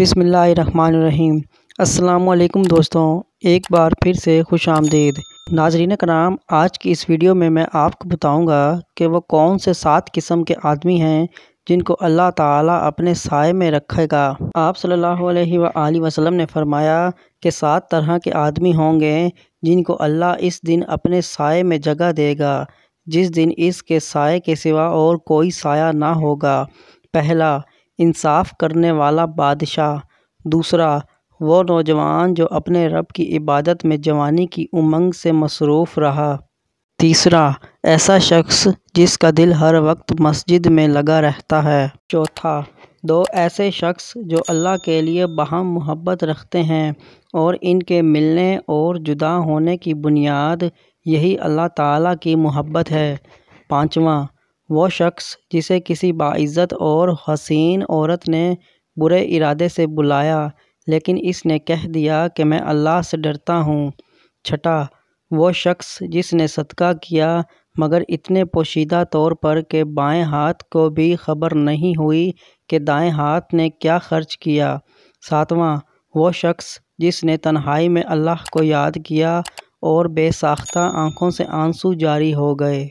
बिसमीम् अल्लाम दोस्तों एक बार फिर से खुश आमदीद नाजरीन कराम आज की इस वीडियो में मैं आपको बताऊंगा कि वो कौन से सात किस्म के आदमी हैं जिनको अल्लाह ताला अपने साय में रखेगा आप सल्लल्लाहु अलैहि वसल्लम ने फरमाया कि सात तरह के आदमी होंगे जिनको अल्लाह इस दिन अपने साय में जगह देगा जिस दिन इसके साय के सिवा और कोई साया ना होगा पहला इंसाफ़ करने वाला बादशाह दूसरा वो नौजवान जो अपने रब की इबादत में जवानी की उमंग से मसरूफ़ रहा तीसरा ऐसा शख्स जिसका दिल हर वक्त मस्जिद में लगा रहता है चौथा दो ऐसे शख्स जो अल्लाह के लिए बहम मोहब्बत रखते हैं और इनके मिलने और जुदा होने की बुनियाद यही अल्लाह ताला की मोहब्बत है पांचवा वो शख्स जिसे किसी बाइज़्ज़त और हसीन औरत ने बुरे इरादे से बुलाया लेकिन इसने कह दिया कि मैं अल्लाह से डरता हूँ छठा वह शख्स जिसने सदका किया मगर इतने पोशीदा तौर पर कि बाएं हाथ को भी खबर नहीं हुई कि दाएं हाथ ने क्या खर्च किया सातवां वो शख्स जिसने तन्हाई में अल्लाह को याद किया और बेसाख्ता आँखों से आंसू जारी हो गए